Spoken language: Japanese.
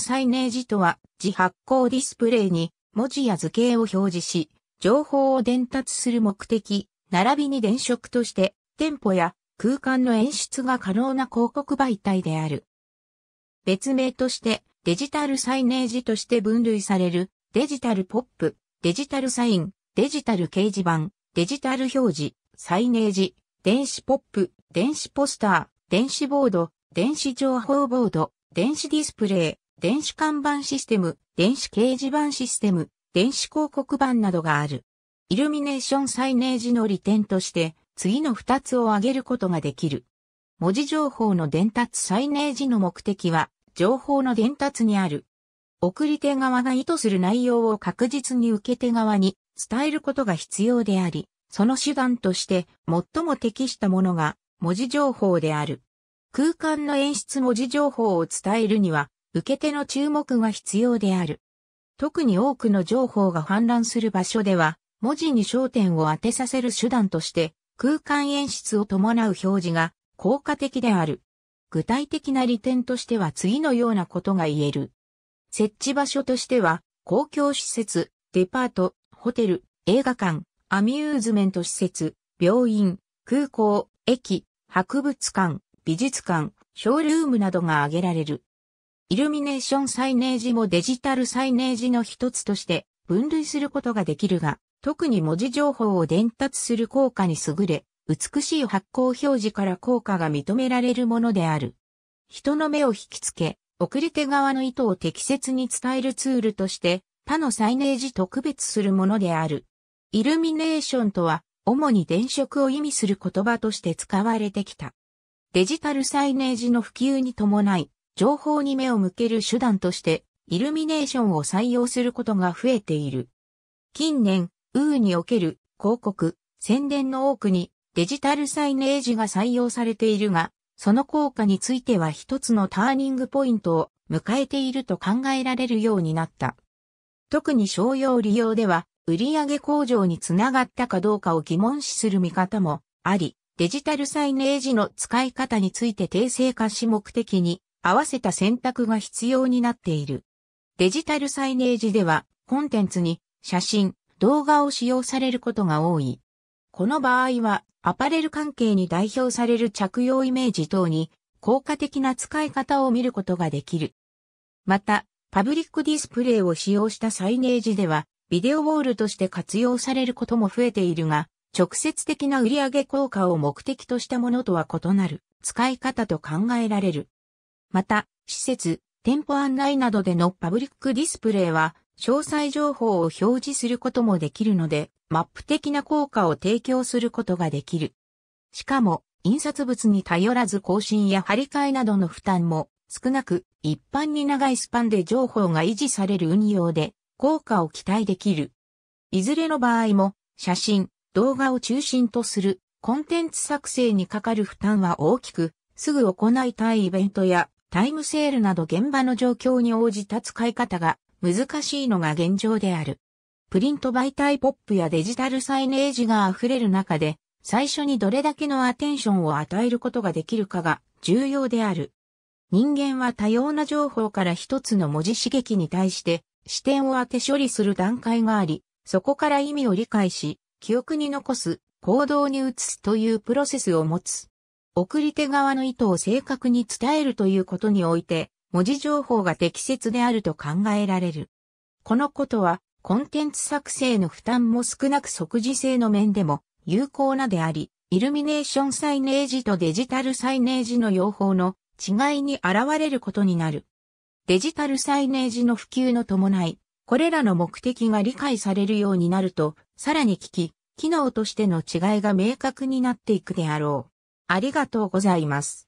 サイネージとは、自発光ディスプレイに文字や図形を表示し、情報を伝達する目的、並びに電飾として、店舗や空間の演出が可能な広告媒体である。別名として、デジタルサイネージとして分類される、デジタルポップ、デジタルサイン、デジタル掲示板、デジタル表示、サイネージ、電子ポップ、電子ポスター、電子ボード、電子情報ボード、電子ディスプレイ、電子看板システム、電子掲示板システム、電子広告板などがある。イルミネーションサイネージの利点として、次の2つを挙げることができる。文字情報の伝達サイネージの目的は、情報の伝達にある。送り手側が意図する内容を確実に受け手側に伝えることが必要であり、その手段として最も適したものが文字情報である。空間の演出文字情報を伝えるには受け手の注目が必要である。特に多くの情報が氾濫する場所では、文字に焦点を当てさせる手段として、空間演出を伴う表示が効果的である。具体的な利点としては次のようなことが言える。設置場所としては、公共施設、デパート、ホテル、映画館、アミューズメント施設、病院、空港、駅、博物館、美術館、ショールームなどが挙げられる。イルミネーションサイネージもデジタルサイネージの一つとして分類することができるが、特に文字情報を伝達する効果に優れ、美しい発光表示から効果が認められるものである。人の目を引きつけ、送り手側の意図を適切に伝えるツールとして、他のサイネージと区別するものである。イルミネーションとは、主に電飾を意味する言葉として使われてきた。デジタルサイネージの普及に伴い、情報に目を向ける手段として、イルミネーションを採用することが増えている。近年、ウーにおける広告、宣伝の多くにデジタルサイネージが採用されているが、その効果については一つのターニングポイントを迎えていると考えられるようになった。特に商用利用では、売上向上につながったかどうかを疑問視する見方もあり、デジタルサイネージの使い方について定性化し目的に合わせた選択が必要になっている。デジタルサイネージでは、コンテンツに写真、動画を使用されることが多い。この場合は、アパレル関係に代表される着用イメージ等に、効果的な使い方を見ることができる。また、パブリックディスプレイを使用したサイネージでは、ビデオウォールとして活用されることも増えているが、直接的な売上効果を目的としたものとは異なる使い方と考えられる。また、施設、店舗案内などでのパブリックディスプレイは、詳細情報を表示することもできるので、マップ的な効果を提供することができる。しかも、印刷物に頼らず更新や張り替えなどの負担も少なく、一般に長いスパンで情報が維持される運用で、効果を期待できる。いずれの場合も、写真、動画を中心とするコンテンツ作成にかかる負担は大きく、すぐ行いたいイベントやタイムセールなど現場の状況に応じた使い方が難しいのが現状である。プリント媒体ポップやデジタルサイネージが溢れる中で、最初にどれだけのアテンションを与えることができるかが重要である。人間は多様な情報から一つの文字刺激に対して視点を当て処理する段階があり、そこから意味を理解し、記憶に残す行動に移すというプロセスを持つ。送り手側の意図を正確に伝えるということにおいて、文字情報が適切であると考えられる。このことは、コンテンツ作成の負担も少なく即時性の面でも有効なであり、イルミネーションサイネージとデジタルサイネージの用法の違いに現れることになる。デジタルサイネージの普及の伴い、これらの目的が理解されるようになると、さらに聞き、機能としての違いが明確になっていくであろう。ありがとうございます。